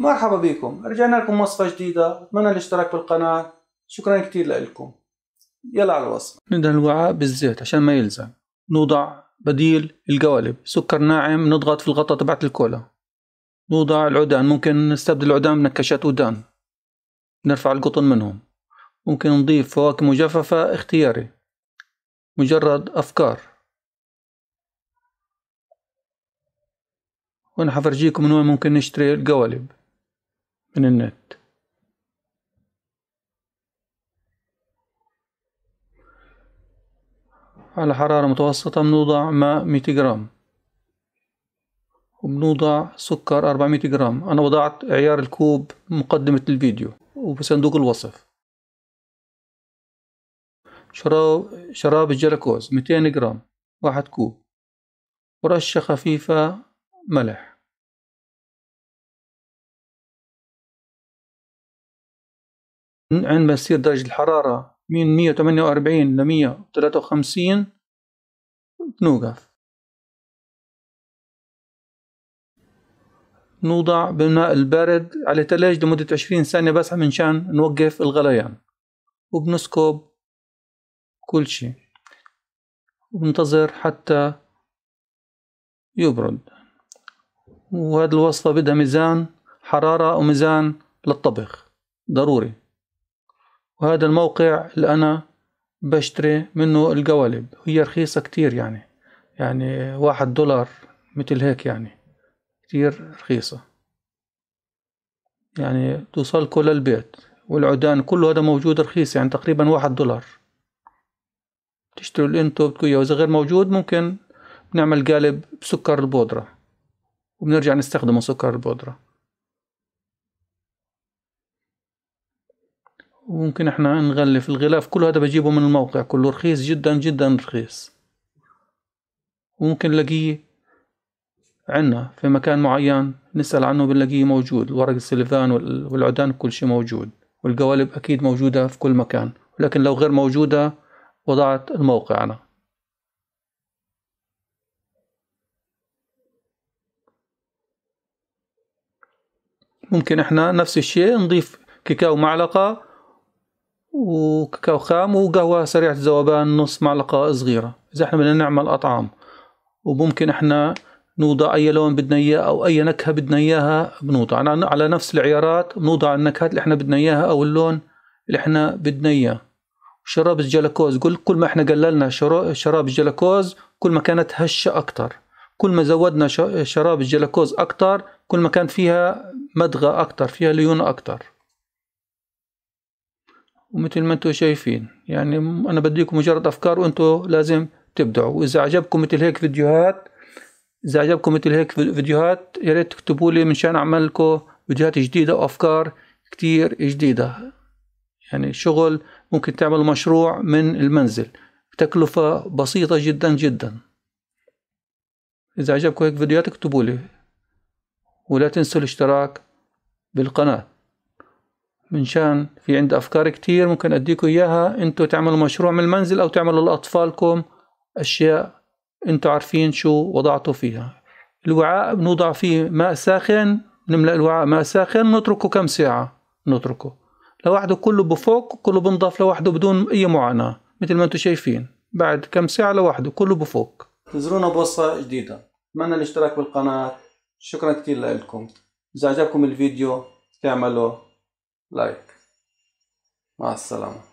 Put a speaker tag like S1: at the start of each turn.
S1: مرحبا بكم رجعنا لكم وصفة جديدة أتمنى الاشتراك بالقناة شكرا كتير لكم يلا على الوصفة ندهن الوعاء بالزيت عشان ما يلزق نوضع بديل القوالب سكر ناعم نضغط في الغطاء تبعت الكولا نوضع العودان ممكن نستبدل العودان بنكشات ودان نرفع القطن منهم ممكن نضيف فواكه مجففة اختياري مجرد أفكار وأنا حفرجيكم من وين ممكن نشتري القوالب من النت على حرارة متوسطة بنوضع ماء 200 جرام وبنوضع سكر 400 جرام أنا وضعت عيار الكوب مقدمة الفيديو وبصندوق الوصف شراب شراب الجلوكوز 200 جرام واحد كوب ورشة خفيفة ملح عند ما تصير درجة الحرارة من 148 ل 153 بنوقف نوضع بالماء البارد على ثلج لمدة 20 ثانية بس منشان نوقف الغليان وبنسكب كل شيء وبنتظر حتى يبرد وهذه الوصفة بدها ميزان حرارة وميزان للطبخ ضروري وهذا الموقع اللي أنا بشتري منه القوالب هي رخيصة كتير يعني يعني واحد دولار مثل هيك يعني كتير رخيصة يعني توصلكوا للبيت والعدان كله هذا موجود رخيص يعني تقريبا واحد دولار تشتروا اللي انتو بدكم واذا غير موجود ممكن بنعمل قالب بسكر البودرة وبنرجع نستخدمه سكر البودرة وممكن احنا نغلف الغلاف كل هذا بجيبه من الموقع كله رخيص جدا جدا رخيص وممكن نلاقيه عنا في مكان معين نسأل عنه بنلاقيه موجود ورق السلفان والعدان كل شيء موجود والقوالب أكيد موجودة في كل مكان ولكن لو غير موجودة وضعت الموقع أنا ممكن احنا نفس الشيء نضيف كيكاو معلقة وكاكاو خام وقهوة سريعة الذوبان نص معلقة صغيرة إذا احنا بدنا نعمل أطعام وممكن احنا نوضع أي لون بدنا إياه أو أي نكهة بدنا إياها بنوضع على نفس العيارات بنوضع النكهات اللي احنا بدنا إياها أو اللون اللي احنا بدنا إياه شراب الجلوكوز كل كل ما احنا قللنا شراب الجلوكوز كل ما كانت هشة أكتر كل ما زودنا شراب الجلوكوز أكتر كل ما كان فيها مدغة أكتر فيها ليونة أكتر ومثل ما انتم شايفين يعني انا بديكم مجرد افكار وانتم لازم تبدعوا واذا عجبكم مثل هيك فيديوهات اذا عجبكم مثل هيك فيديوهات يا ريت تكتبوا لي منشان اعمل لكم فيديوهات جديده وافكار كتير جديده يعني شغل ممكن تعمل مشروع من المنزل تكلفة بسيطة جدا جدا إذا عجبكم هيك فيديوهات اكتبوا لي ولا تنسوا الاشتراك بالقناة من شان في عندي أفكار كتير ممكن أديكم إياها أنتوا تعملوا مشروع من المنزل أو تعملوا لأطفالكم أشياء أنتوا عارفين شو وضعتوا فيها الوعاء بنوضع فيه ماء ساخن نملأ الوعاء ماء ساخن نتركه كم ساعة نتركه لوحده كله بفوق كله بنضاف لوحده بدون أي معاناة مثل ما انتو شايفين بعد كم ساعة لوحده كله بفوق تزرونا بوصة جديدة أتمنى الاشتراك بالقناة شكرا كتير لكم إذا عجبكم الفيديو تعملوا like. Assalamu